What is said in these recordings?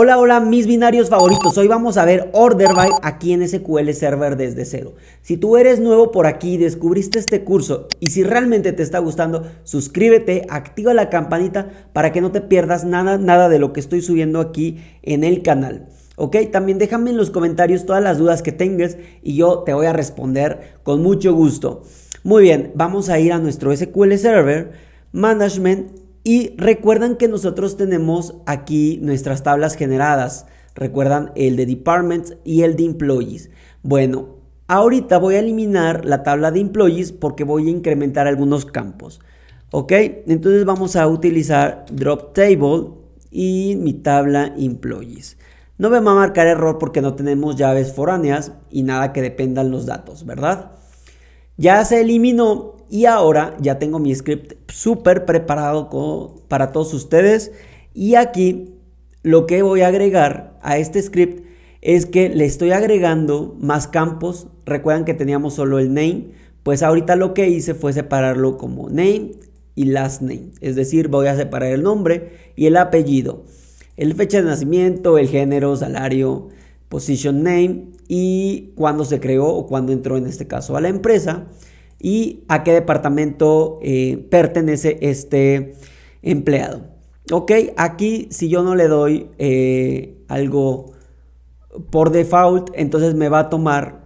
Hola, hola mis binarios favoritos, hoy vamos a ver Order By aquí en SQL Server desde cero. Si tú eres nuevo por aquí, descubriste este curso y si realmente te está gustando, suscríbete, activa la campanita para que no te pierdas nada, nada de lo que estoy subiendo aquí en el canal. ¿ok? También déjame en los comentarios todas las dudas que tengas y yo te voy a responder con mucho gusto. Muy bien, vamos a ir a nuestro SQL Server Management y recuerdan que nosotros tenemos aquí nuestras tablas generadas. Recuerdan el de departments y el de employees. Bueno, ahorita voy a eliminar la tabla de employees porque voy a incrementar algunos campos. Ok, entonces vamos a utilizar drop table y mi tabla employees. No me va a marcar error porque no tenemos llaves foráneas y nada que dependan los datos, ¿verdad? Ya se eliminó y ahora ya tengo mi script súper preparado para todos ustedes y aquí lo que voy a agregar a este script es que le estoy agregando más campos. recuerden que teníamos solo el name, pues ahorita lo que hice fue separarlo como name y last name, es decir, voy a separar el nombre y el apellido, el fecha de nacimiento, el género, salario, position name y cuando se creó o cuando entró en este caso a la empresa y a qué departamento eh, pertenece este empleado. Ok, aquí si yo no le doy eh, algo por default, entonces me va a tomar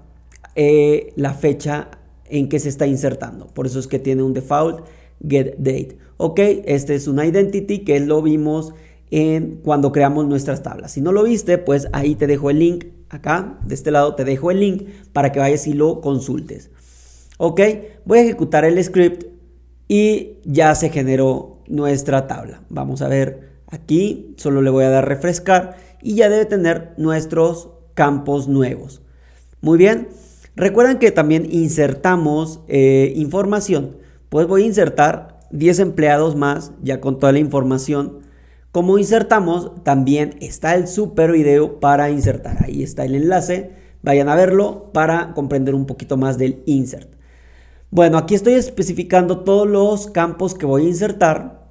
eh, la fecha en que se está insertando. Por eso es que tiene un default get date. Ok, este es una identity que lo vimos en cuando creamos nuestras tablas. Si no lo viste, pues ahí te dejo el link. Acá, de este lado, te dejo el link para que vayas y lo consultes. Ok, voy a ejecutar el script y ya se generó nuestra tabla. Vamos a ver aquí, solo le voy a dar refrescar y ya debe tener nuestros campos nuevos. Muy bien, Recuerden que también insertamos eh, información. Pues voy a insertar 10 empleados más ya con toda la información. Como insertamos, también está el super video para insertar. Ahí está el enlace. Vayan a verlo para comprender un poquito más del insert. Bueno, aquí estoy especificando todos los campos que voy a insertar.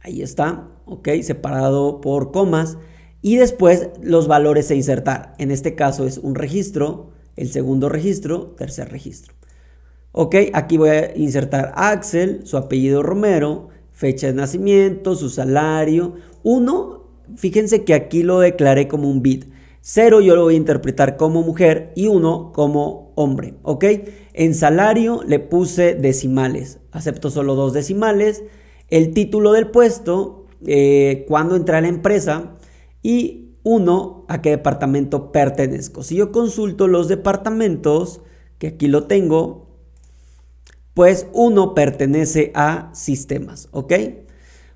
Ahí está, ok, separado por comas. Y después los valores a insertar. En este caso es un registro, el segundo registro, tercer registro. Ok, aquí voy a insertar Axel, su apellido Romero, fecha de nacimiento, su salario. Uno, fíjense que aquí lo declaré como un bit. 0 yo lo voy a interpretar como mujer y uno como hombre, ¿ok? En salario le puse decimales, acepto solo dos decimales, el título del puesto, eh, cuando entra a la empresa y uno, a qué departamento pertenezco. Si yo consulto los departamentos, que aquí lo tengo, pues uno pertenece a sistemas, ¿ok?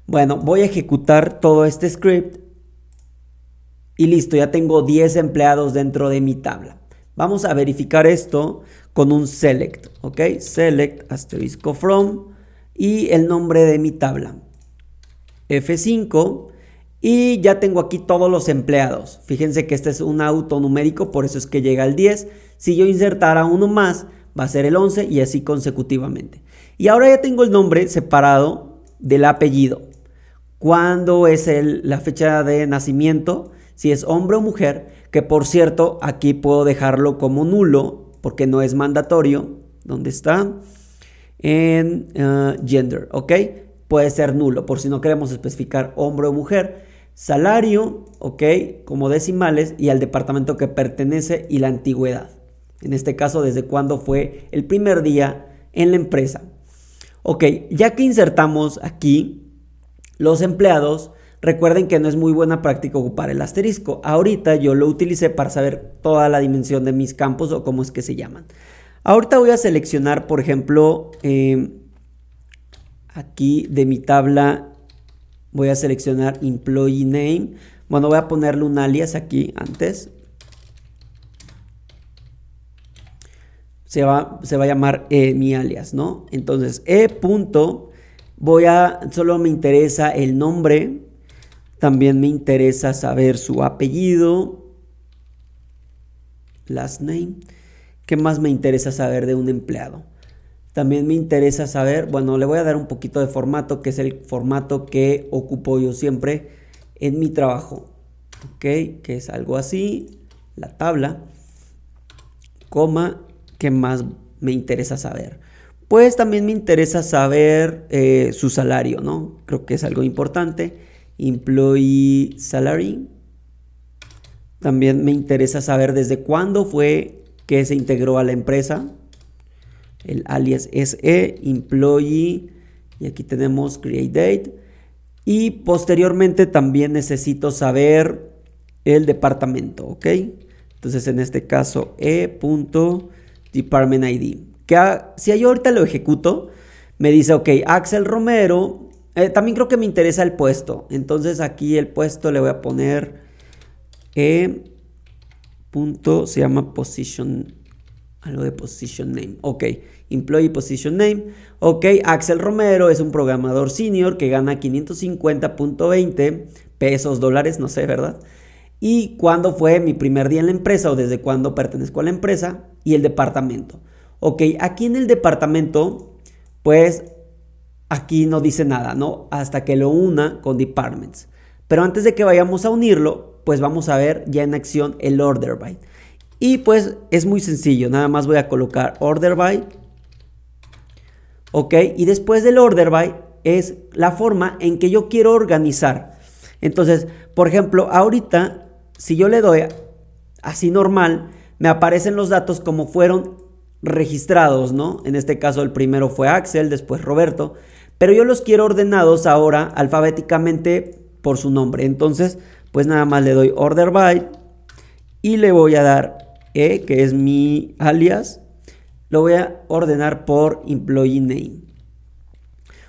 Bueno, voy a ejecutar todo este script y listo, ya tengo 10 empleados dentro de mi tabla. Vamos a verificar esto con un select, ¿ok? Select asterisco from y el nombre de mi tabla. F5 y ya tengo aquí todos los empleados. Fíjense que este es un autonumérico, por eso es que llega al 10. Si yo insertara uno más, va a ser el 11 y así consecutivamente. Y ahora ya tengo el nombre separado del apellido. ¿Cuándo es la fecha de nacimiento? si es hombre o mujer, que por cierto aquí puedo dejarlo como nulo porque no es mandatorio. ¿Dónde está? En eh, gender, ¿ok? Puede ser nulo por si no queremos especificar hombre o mujer. Salario, ¿ok? Como decimales y al departamento que pertenece y la antigüedad. En este caso, desde cuándo fue el primer día en la empresa. Ok, ya que insertamos aquí los empleados, Recuerden que no es muy buena práctica ocupar el asterisco. Ahorita yo lo utilicé para saber toda la dimensión de mis campos o cómo es que se llaman. Ahorita voy a seleccionar, por ejemplo, em, aquí de mi tabla voy a seleccionar employee name. Bueno, voy a ponerle un alias aquí antes. Se va, se va a llamar eh, mi alias, ¿no? Entonces, e. voy a, solo me interesa el nombre también me interesa saber su apellido. Last name. ¿Qué más me interesa saber de un empleado? También me interesa saber, bueno, le voy a dar un poquito de formato, que es el formato que ocupo yo siempre en mi trabajo. ¿Ok? Que es algo así, la tabla, coma, ¿qué más me interesa saber? Pues también me interesa saber eh, su salario, ¿no? Creo que es algo importante. Employee Salary. También me interesa saber desde cuándo fue que se integró a la empresa. El alias es E Employee, y aquí tenemos Create Date. Y posteriormente también necesito saber el departamento, ¿ok? Entonces en este caso E.DepartmentID. Que si yo ahorita lo ejecuto, me dice, ok, Axel Romero eh, también creo que me interesa el puesto. Entonces aquí el puesto le voy a poner... E, punto, se llama position... Algo de position name. Ok. Employee Position Name. Ok, Axel Romero es un programador senior que gana 550.20 pesos, dólares, no sé, ¿verdad? Y cuándo fue mi primer día en la empresa o desde cuándo pertenezco a la empresa y el departamento. Ok, aquí en el departamento, pues aquí no dice nada, ¿no? Hasta que lo una con departments. Pero antes de que vayamos a unirlo, pues vamos a ver ya en acción el order by. Y pues es muy sencillo, nada más voy a colocar order by. Ok, y después del order by es la forma en que yo quiero organizar. Entonces, por ejemplo, ahorita, si yo le doy así normal, me aparecen los datos como fueron registrados, ¿no? En este caso el primero fue Axel, después Roberto, pero yo los quiero ordenados ahora alfabéticamente por su nombre. Entonces, pues nada más le doy order by y le voy a dar E, que es mi alias. Lo voy a ordenar por employee name.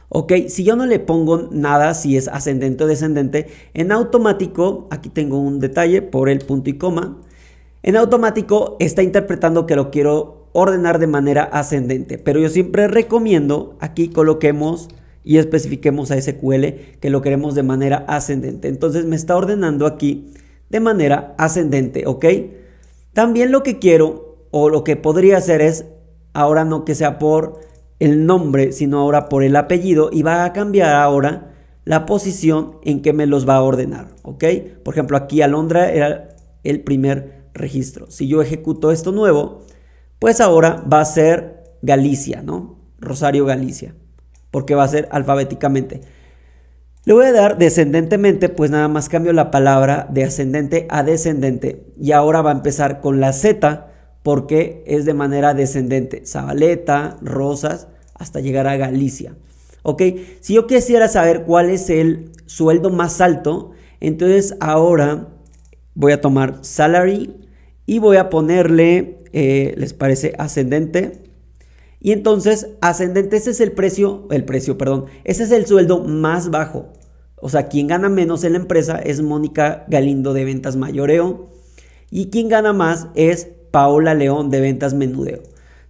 Ok, si yo no le pongo nada, si es ascendente o descendente, en automático, aquí tengo un detalle por el punto y coma, en automático está interpretando que lo quiero ordenar de manera ascendente, pero yo siempre recomiendo aquí coloquemos y especifiquemos a SQL que lo queremos de manera ascendente. Entonces me está ordenando aquí de manera ascendente, ¿ok? También lo que quiero o lo que podría hacer es, ahora no que sea por el nombre, sino ahora por el apellido y va a cambiar ahora la posición en que me los va a ordenar, ¿ok? Por ejemplo, aquí Alondra era el primer registro. Si yo ejecuto esto nuevo, pues ahora va a ser Galicia, ¿no? Rosario Galicia porque va a ser alfabéticamente. Le voy a dar descendentemente, pues nada más cambio la palabra de ascendente a descendente. Y ahora va a empezar con la Z porque es de manera descendente. Zabaleta, Rosas, hasta llegar a Galicia. ¿Ok? Si yo quisiera saber cuál es el sueldo más alto, entonces ahora voy a tomar salary y voy a ponerle, eh, ¿les parece ascendente? Y entonces, ascendente, ese es el precio, el precio, perdón, ese es el sueldo más bajo. O sea, quien gana menos en la empresa es Mónica Galindo de Ventas Mayoreo y quien gana más es Paola León de Ventas Menudeo.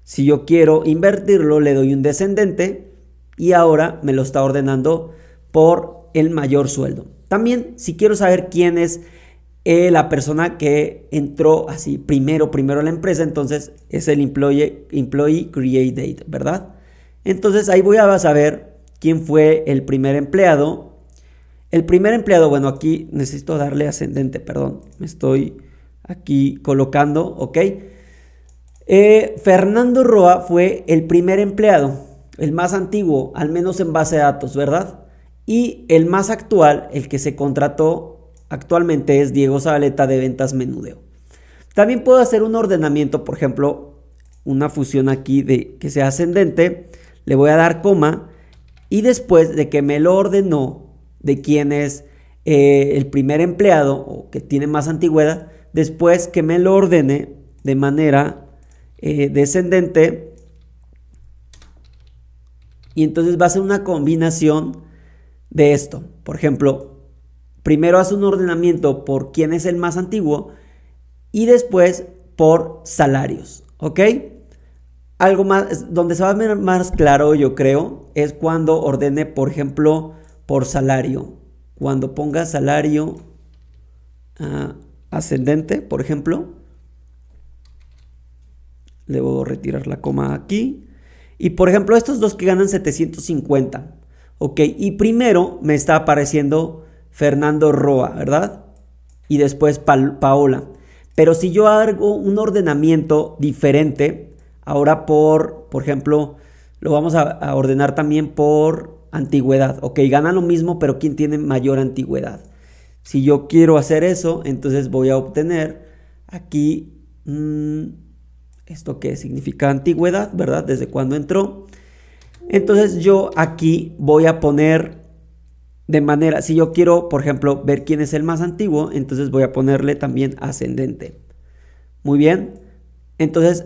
Si yo quiero invertirlo, le doy un descendente y ahora me lo está ordenando por el mayor sueldo. También, si quiero saber quién es eh, la persona que entró así primero, primero a la empresa, entonces es el Employee, employee Create Date, ¿verdad? Entonces ahí voy a saber quién fue el primer empleado. El primer empleado, bueno, aquí necesito darle ascendente, perdón, me estoy aquí colocando, ¿ok? Eh, Fernando Roa fue el primer empleado, el más antiguo, al menos en base de datos, ¿verdad? Y el más actual, el que se contrató Actualmente es Diego Zabaleta de Ventas Menudeo. También puedo hacer un ordenamiento, por ejemplo, una fusión aquí de que sea ascendente, le voy a dar coma y después de que me lo ordenó de quién es eh, el primer empleado o que tiene más antigüedad, después que me lo ordene de manera eh, descendente y entonces va a ser una combinación de esto. Por ejemplo, Primero hace un ordenamiento por quién es el más antiguo y después por salarios, ¿ok? Algo más, donde se va a ver más claro, yo creo, es cuando ordene, por ejemplo, por salario. Cuando ponga salario ah, ascendente, por ejemplo, debo retirar la coma aquí. Y por ejemplo, estos dos que ganan 750. Ok, y primero me está apareciendo Fernando Roa, ¿verdad? Y después Paola. Pero si yo hago un ordenamiento diferente, ahora por, por ejemplo, lo vamos a, ordenar también por antigüedad. Ok, gana lo mismo, pero ¿quién tiene mayor antigüedad? Si yo quiero hacer eso, entonces voy a obtener aquí mm, esto que significa antigüedad, ¿verdad? Desde cuándo entró. Entonces yo aquí voy a poner de manera, si yo quiero, por ejemplo, ver quién es el más antiguo, entonces voy a ponerle también ascendente. Muy bien. Entonces,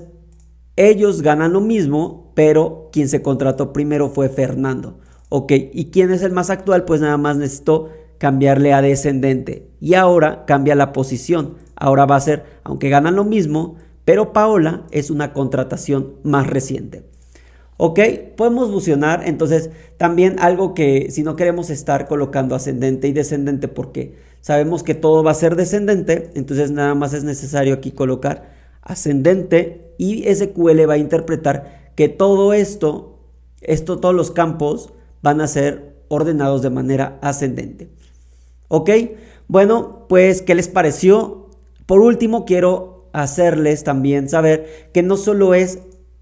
ellos ganan lo mismo, pero quien se contrató primero fue Fernando. Ok, ¿y quién es el más actual? Pues nada más necesito cambiarle a descendente. Y ahora cambia la posición. Ahora va a ser, aunque ganan lo mismo, pero Paola es una contratación más reciente. ¿Ok? Podemos fusionar, entonces también algo que si no queremos estar colocando ascendente y descendente porque sabemos que todo va a ser descendente, entonces nada más es necesario aquí colocar ascendente y SQL va a interpretar que todo esto, esto todos los campos van a ser ordenados de manera ascendente. ¿Ok? Bueno, pues, ¿qué les pareció? Por último, quiero hacerles también saber que no solo es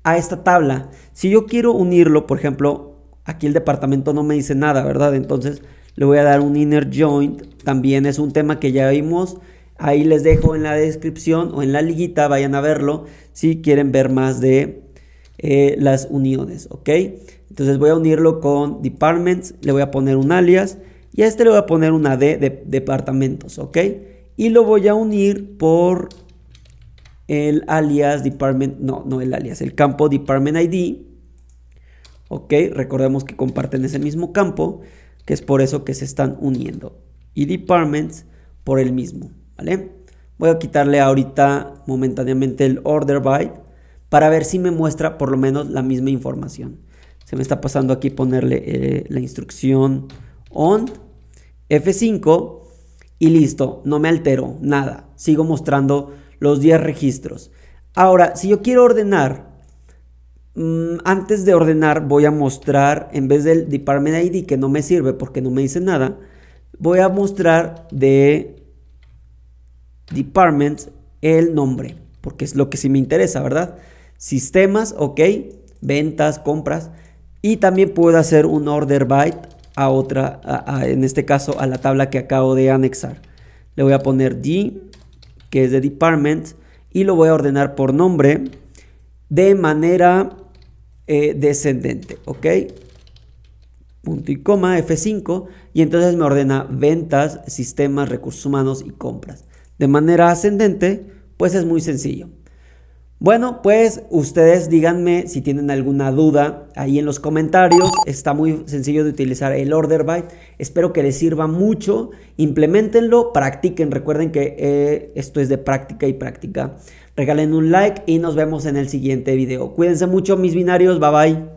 a esta tabla. Si yo quiero unirlo, por ejemplo, aquí el departamento no me dice nada, ¿verdad? Entonces le voy a dar un inner joint. También es un tema que ya vimos. Ahí les dejo en la descripción o en la liguita, vayan a verlo si quieren ver más de eh, las uniones, ¿ok? Entonces voy a unirlo con departments, le voy a poner un alias y a este le voy a poner una D de departamentos, ¿ok? Y lo voy a unir por el alias department, no, no el alias, el campo department ID. Ok, recordemos que comparten ese mismo campo, que es por eso que se están uniendo. Y departments por el mismo, ¿vale? Voy a quitarle ahorita momentáneamente el order by para ver si me muestra por lo menos la misma información. Se me está pasando aquí ponerle eh, la instrucción on F5 y listo, no me altero, nada. Sigo mostrando los 10 registros. Ahora, si yo quiero ordenar, mm, antes de ordenar voy a mostrar, en vez del Department ID, que no me sirve porque no me dice nada, voy a mostrar de Department el nombre, porque es lo que sí me interesa, ¿verdad? Sistemas, ok, ventas, compras, y también puedo hacer un order byte a otra, en este caso a la tabla que acabo de anexar. Le voy a poner d que es de department, y lo voy a ordenar por nombre de manera eh, descendente, ¿ok? Punto y coma, F5, y entonces me ordena ventas, sistemas, recursos humanos y compras. De manera ascendente, pues es muy sencillo. Bueno, pues ustedes díganme si tienen alguna duda ahí en los comentarios. Está muy sencillo de utilizar el order byte. Espero que les sirva mucho. Implementenlo, practiquen. Recuerden que eh, esto es de práctica y práctica. Regalen un like y nos vemos en el siguiente video. Cuídense mucho mis binarios. Bye bye.